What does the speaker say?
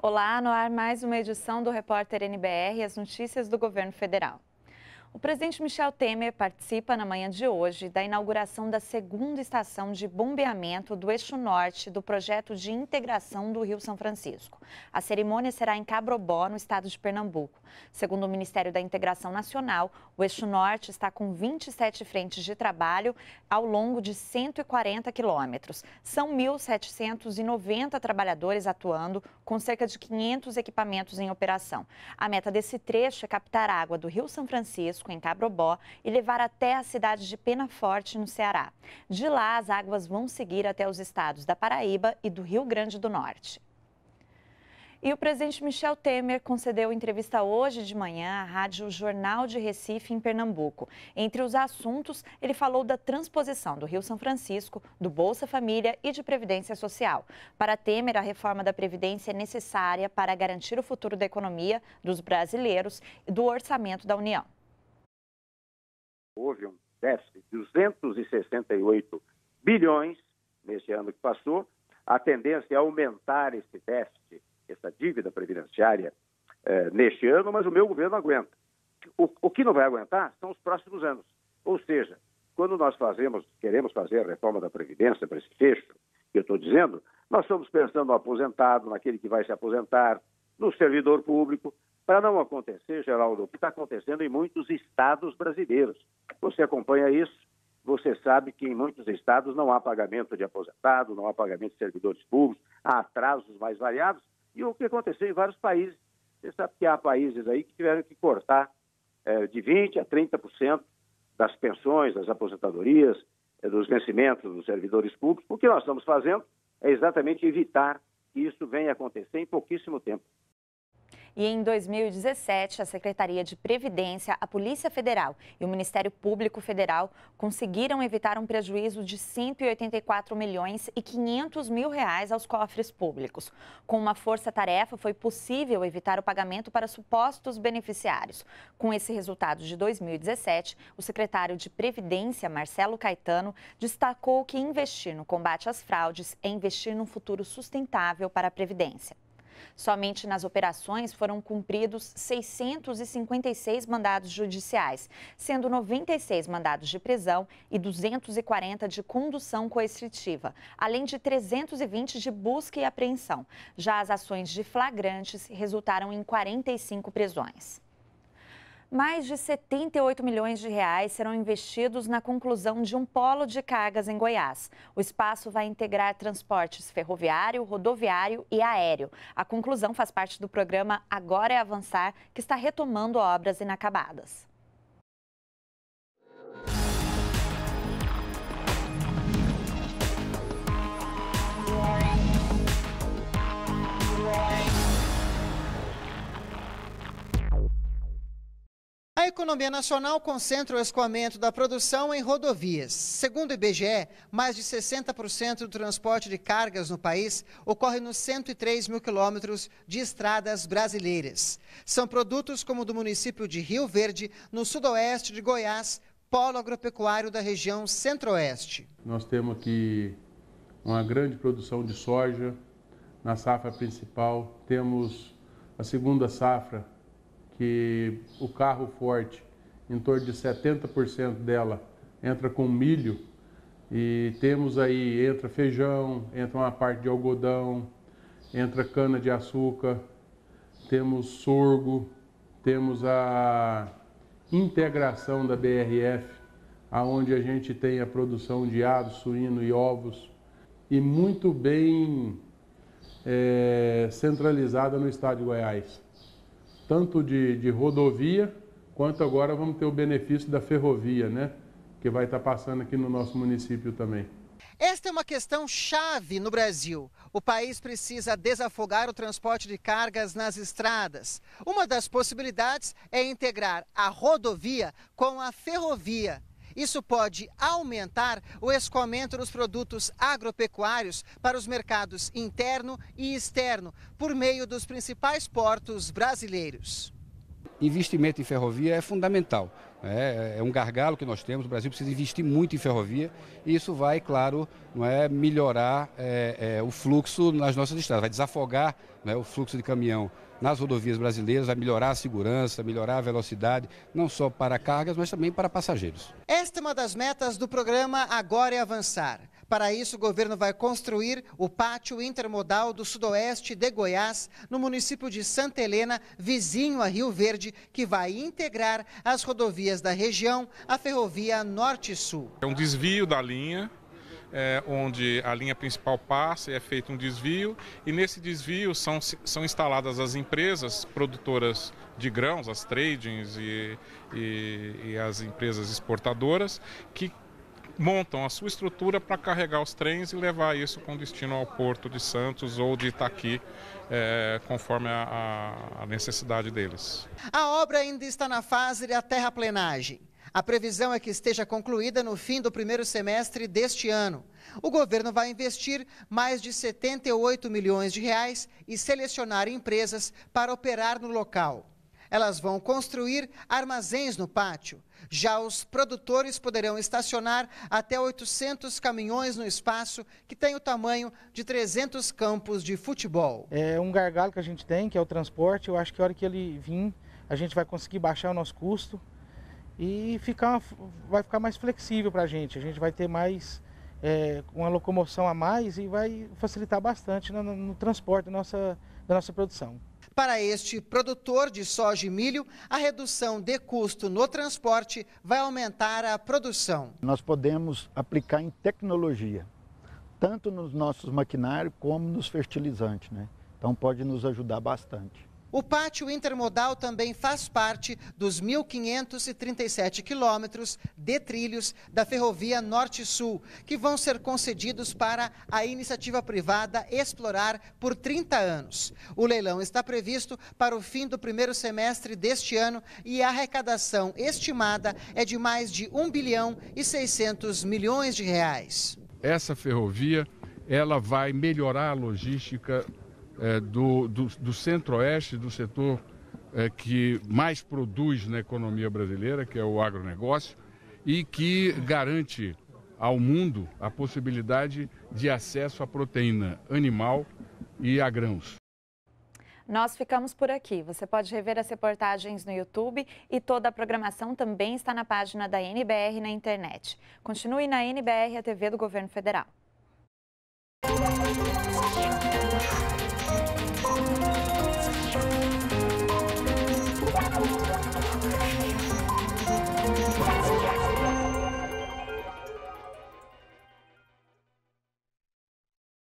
Olá, no ar mais uma edição do Repórter NBR, as notícias do governo federal. O presidente Michel Temer participa na manhã de hoje da inauguração da segunda estação de bombeamento do Eixo Norte do projeto de integração do Rio São Francisco. A cerimônia será em Cabrobó, no estado de Pernambuco. Segundo o Ministério da Integração Nacional, o Eixo Norte está com 27 frentes de trabalho ao longo de 140 quilômetros. São 1.790 trabalhadores atuando, com cerca de 500 equipamentos em operação. A meta desse trecho é captar água do Rio São Francisco Fresco, em Cabrobó, e levar até a cidade de Penaforte, no Ceará. De lá, as águas vão seguir até os estados da Paraíba e do Rio Grande do Norte. E o presidente Michel Temer concedeu entrevista hoje de manhã à Rádio Jornal de Recife, em Pernambuco. Entre os assuntos, ele falou da transposição do Rio São Francisco, do Bolsa Família e de Previdência Social. Para Temer, a reforma da Previdência é necessária para garantir o futuro da economia dos brasileiros e do orçamento da União houve um déficit de 268 bilhões neste ano que passou. A tendência é aumentar esse déficit, essa dívida previdenciária, eh, neste ano, mas o meu governo aguenta. O, o que não vai aguentar são os próximos anos. Ou seja, quando nós fazemos, queremos fazer a reforma da Previdência para esse fecho, que eu estou dizendo, nós estamos pensando no aposentado, naquele que vai se aposentar, no servidor público, para não acontecer, Geraldo, o que está acontecendo em muitos estados brasileiros. Você acompanha isso, você sabe que em muitos estados não há pagamento de aposentado, não há pagamento de servidores públicos, há atrasos mais variados, e o que aconteceu em vários países. Você sabe que há países aí que tiveram que cortar é, de 20% a 30% das pensões, das aposentadorias, é, dos vencimentos dos servidores públicos. O que nós estamos fazendo é exatamente evitar que isso venha a acontecer em pouquíssimo tempo. E em 2017, a Secretaria de Previdência, a Polícia Federal e o Ministério Público Federal conseguiram evitar um prejuízo de 184 milhões e 500 mil reais aos cofres públicos. Com uma força-tarefa, foi possível evitar o pagamento para supostos beneficiários. Com esse resultado de 2017, o secretário de Previdência, Marcelo Caetano, destacou que investir no combate às fraudes é investir num futuro sustentável para a Previdência. Somente nas operações foram cumpridos 656 mandados judiciais, sendo 96 mandados de prisão e 240 de condução coercitiva, além de 320 de busca e apreensão. Já as ações de flagrantes resultaram em 45 prisões mais de 78 milhões de reais serão investidos na conclusão de um polo de cargas em Goiás. O espaço vai integrar transportes ferroviário, rodoviário e aéreo. A conclusão faz parte do programa Agora é Avançar, que está retomando obras inacabadas. economia nacional concentra o escoamento da produção em rodovias. Segundo o IBGE, mais de 60% do transporte de cargas no país ocorre nos 103 mil quilômetros de estradas brasileiras. São produtos como o do município de Rio Verde, no sudoeste de Goiás, polo agropecuário da região centro-oeste. Nós temos aqui uma grande produção de soja na safra principal, temos a segunda safra que o carro forte, em torno de 70% dela, entra com milho. E temos aí, entra feijão, entra uma parte de algodão, entra cana de açúcar, temos sorgo, temos a integração da BRF, aonde a gente tem a produção de aves, suíno e ovos, e muito bem é, centralizada no estado de Goiás tanto de, de rodovia, quanto agora vamos ter o benefício da ferrovia, né? Que vai estar tá passando aqui no nosso município também. Esta é uma questão chave no Brasil. O país precisa desafogar o transporte de cargas nas estradas. Uma das possibilidades é integrar a rodovia com a ferrovia. Isso pode aumentar o escoamento dos produtos agropecuários para os mercados interno e externo, por meio dos principais portos brasileiros investimento em ferrovia é fundamental. Né? É, é um gargalo que nós temos, o Brasil precisa investir muito em ferrovia e isso vai, claro, não é, melhorar é, é, o fluxo nas nossas estradas, vai desafogar né, o fluxo de caminhão nas rodovias brasileiras, vai melhorar a segurança, melhorar a velocidade, não só para cargas, mas também para passageiros. Esta é uma das metas do programa Agora é Avançar para isso, o governo vai construir o pátio intermodal do sudoeste de Goiás, no município de Santa Helena, vizinho a Rio Verde, que vai integrar as rodovias da região à ferrovia Norte-Sul. É um desvio da linha é, onde a linha principal passa e é feito um desvio, e nesse desvio são, são instaladas as empresas produtoras de grãos, as tradings e, e, e as empresas exportadoras, que montam a sua estrutura para carregar os trens e levar isso com destino ao porto de Santos ou de Itaqui, é, conforme a, a necessidade deles. A obra ainda está na fase da terraplenagem. A previsão é que esteja concluída no fim do primeiro semestre deste ano. O governo vai investir mais de 78 milhões de reais e selecionar empresas para operar no local. Elas vão construir armazéns no pátio. Já os produtores poderão estacionar até 800 caminhões no espaço, que tem o tamanho de 300 campos de futebol. É um gargalo que a gente tem, que é o transporte. Eu acho que a hora que ele vir, a gente vai conseguir baixar o nosso custo e ficar, vai ficar mais flexível para a gente. A gente vai ter mais é, uma locomoção a mais e vai facilitar bastante no, no transporte da nossa, da nossa produção. Para este produtor de soja e milho, a redução de custo no transporte vai aumentar a produção. Nós podemos aplicar em tecnologia, tanto nos nossos maquinários como nos fertilizantes, né? Então pode nos ajudar bastante. O pátio intermodal também faz parte dos 1.537 quilômetros de trilhos da Ferrovia Norte-Sul, que vão ser concedidos para a iniciativa privada explorar por 30 anos. O leilão está previsto para o fim do primeiro semestre deste ano e a arrecadação estimada é de mais de 1 bilhão e 600 milhões de reais. Essa ferrovia ela vai melhorar a logística é, do, do, do centro-oeste, do setor é, que mais produz na economia brasileira, que é o agronegócio, e que garante ao mundo a possibilidade de acesso à proteína animal e a grãos. Nós ficamos por aqui. Você pode rever as reportagens no YouTube e toda a programação também está na página da NBR na internet. Continue na NBR, a TV do Governo Federal.